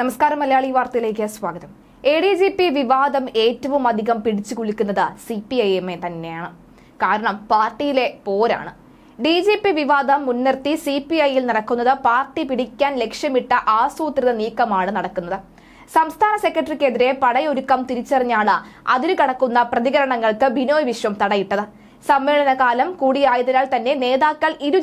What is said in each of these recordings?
നമസ്കാരം മലയാളി വാർത്തയിലേക്ക് സ്വാഗതം എ ഡി ജി പി വിവാദം ഏറ്റവും അധികം പിടിച്ചു കുളിക്കുന്നത് സി പി ഐ എ തന്നെയാണ് കാരണം പാർട്ടിയിലെ പോരാണ് ഡി ജി പി വിവാദം മുൻനിർത്തി സി പി ഐയിൽ നടക്കുന്നത് പാർട്ടി പിടിക്കാൻ ലക്ഷ്യമിട്ട ആസൂത്രിത നീക്കമാണ് നടക്കുന്നത് സംസ്ഥാന സെക്രട്ടറിക്കെതിരെ പടയൊരുക്കം തിരിച്ചറിഞ്ഞാണ് അതിരു കടക്കുന്ന പ്രതികരണങ്ങൾക്ക് ബിനോയ് വിശ്വം തടയിട്ടത് സമ്മേളനകാലം കൂടിയായതിനാൽ തന്നെ നേതാക്കൾ ഇരു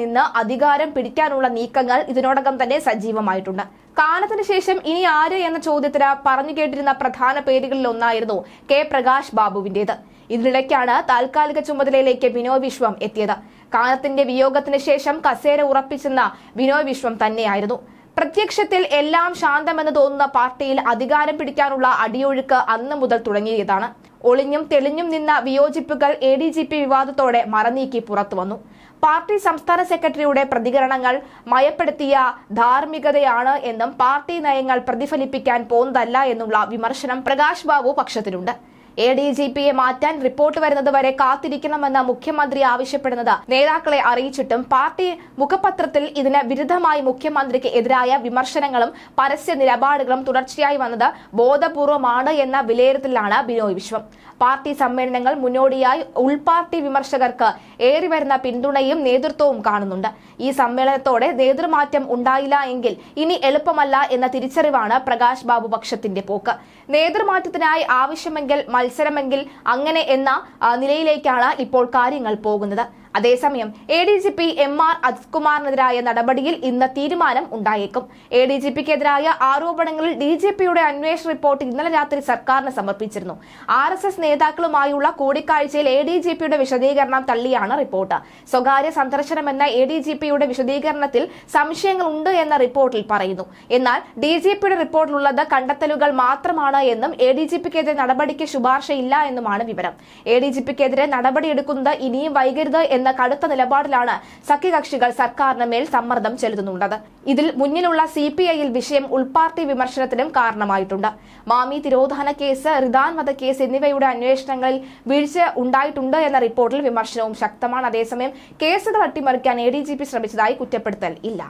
നിന്ന് അധികാരം പിടിക്കാനുള്ള നീക്കങ്ങൾ ഇതിനോടകം തന്നെ സജീവമായിട്ടുണ്ട് കാലത്തിന് ശേഷം ഇനി ആര് എന്ന ചോദ്യത്തിന് പറഞ്ഞു കേട്ടിരുന്ന പ്രധാന പേരുകളിൽ ഒന്നായിരുന്നു കെ പ്രകാശ് ബാബുവിന്റേത് ഇതിനിടയ്ക്കാണ് താൽക്കാലിക ചുമതലയിലേക്ക് വിനോയ് വിശ്വം എത്തിയത് കാലത്തിന്റെ വിയോഗത്തിന് ശേഷം കസേര ഉറപ്പിച്ചെന്ന വിനോയ് വിശ്വം തന്നെയായിരുന്നു പ്രത്യക്ഷത്തിൽ എല്ലാം ശാന്തമെന്ന് തോന്നുന്ന പാർട്ടിയിൽ അധികാരം പിടിക്കാനുള്ള അടിയൊഴുക്ക് അന്ന് മുതൽ തുടങ്ങിയതാണ് ഒളിഞ്ഞും തെളിഞ്ഞും നിന്ന വിയോജിപ്പുകൾ എ ഡി ജി പി വിവാദത്തോടെ മറനീക്കി പുറത്തുവന്നു പാർട്ടി സംസ്ഥാന സെക്രട്ടറിയുടെ പ്രതികരണങ്ങൾ മയപ്പെടുത്തിയ ധാർമ്മികതയാണ് എന്നും പാർട്ടി നയങ്ങൾ പ്രതിഫലിപ്പിക്കാൻ പോകുന്നതല്ല എന്നുള്ള വിമർശനം പ്രകാശ് ബാബു പക്ഷത്തിനുണ്ട് എ ഡി ജി പിയെ മാറ്റാൻ റിപ്പോർട്ട് വരുന്നതുവരെ കാത്തിരിക്കണമെന്ന് മുഖ്യമന്ത്രി ആവശ്യപ്പെടുന്നത് നേതാക്കളെ അറിയിച്ചിട്ടും പാർട്ടി മുഖപത്രത്തിൽ ഇതിന് വിരുദ്ധമായി മുഖ്യമന്ത്രിക്ക് എതിരായ വിമർശനങ്ങളും പരസ്യ നിലപാടുകളും തുടർച്ചയായി വന്നത് ബോധപൂർവമാണ് എന്ന വിലയിരുത്തലാണ് ബിനോയ് വിശ്വം പാർട്ടി സമ്മേളനങ്ങൾ മുന്നോടിയായി ഉൾപാർട്ടി വിമർശകർക്ക് വരുന്ന പിന്തുണയും നേതൃത്വവും കാണുന്നുണ്ട് ഈ സമ്മേളനത്തോടെ നേതൃമാറ്റം ഉണ്ടായില്ല എങ്കിൽ ഇനി എളുപ്പമല്ല എന്ന തിരിച്ചറിവാണ് പ്രകാശ് ബാബു പക്ഷത്തിന്റെ പോക്ക് നേതൃമാറ്റത്തിനായി ആവശ്യമെങ്കിൽ മത്സരമെങ്കിൽ അങ്ങനെ എന്ന നിലയിലേക്കാണ് ഇപ്പോൾ കാര്യങ്ങൾ പോകുന്നത് അതേസമയം A D G P M R അജിത്കുമാറിനെതിരായ നടപടിയിൽ ഇന്ന് തീരുമാനം ഉണ്ടായേക്കും എ ഡി ജി പിക്കെതിരായ ആരോപണങ്ങളിൽ ഡി ജി പിയുടെ അന്വേഷണ റിപ്പോർട്ട് ഇന്നലെ രാത്രി സർക്കാരിന് സമർപ്പിച്ചിരുന്നു ആർ എസ് എസ് നേതാക്കളുമായുള്ള കൂടിക്കാഴ്ചയിൽ എ ഡി ജി പിയുടെ വിശദീകരണം തള്ളിയാണ് റിപ്പോർട്ട് സ്വകാര്യ സന്ദർശനമെന്ന എ ഡി ജി പിയുടെ വിശദീകരണത്തിൽ സംശയങ്ങൾ ഉണ്ട് എന്ന റിപ്പോർട്ടിൽ പറയുന്നു എന്നാൽ ഡി ജി പിയുടെ റിപ്പോർട്ടിലുള്ളത് കണ്ടെത്തലുകൾ മാത്രമാണ് എന്നും എ ഡി ജി പിക്കെതിരെ നടപടിക്ക് ശുപാർശയില്ല എന്നുമാണ് വിവരം എ ഡി ജി പിക്കെതിരെ നടപടിയെടുക്കുന്നത് ഇനിയും വൈകരുത് എന്ന കടുത്ത നിലപാടിലാണ് സഖ്യകക്ഷികൾ സർക്കാരിന് മേൽ സമ്മർദ്ദം ചെലുത്തുന്നുള്ളത് ഇതിൽ മുന്നിലുള്ള സി പി ഐയിൽ വിഷയം ഉൾപാർട്ടി വിമർശനത്തിനും കാരണമായിട്ടുണ്ട് മാമി തിരോധാന കേസ് റിദാൻ വധക്കേസ് എന്നിവയുടെ അന്വേഷണങ്ങളിൽ വീഴ്ച ഉണ്ടായിട്ടുണ്ട് എന്ന റിപ്പോർട്ടിൽ വിമർശനവും ശക്തമാണ് അതേസമയം കേസുകൾ അട്ടിമറിക്കാൻ എ ഡി ജി പി ശ്രമിച്ചതായി കുറ്റപ്പെടുത്തൽ ഇല്ല